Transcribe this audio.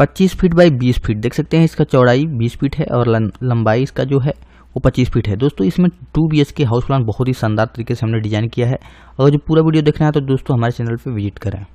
25 feet by 20 feet देख सकते हैं इसका चौड़ाई 20 फीट है और लंबाई इसका जो है वो 25 फीट है दोस्तों इसमें two B K house plan बहुत ही शानदार तरीके से हमने डिजाइन किया है अगर जो पूरा वीडियो देखना है तो दोस्तों हमारे चैनल पर विजिट करें